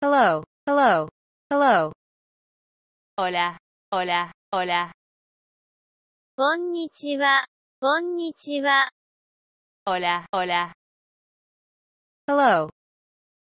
Hello, hello, hello. Hola, hola, hola. Konnichiwa, konnichiwa. Hola, hola. Hello,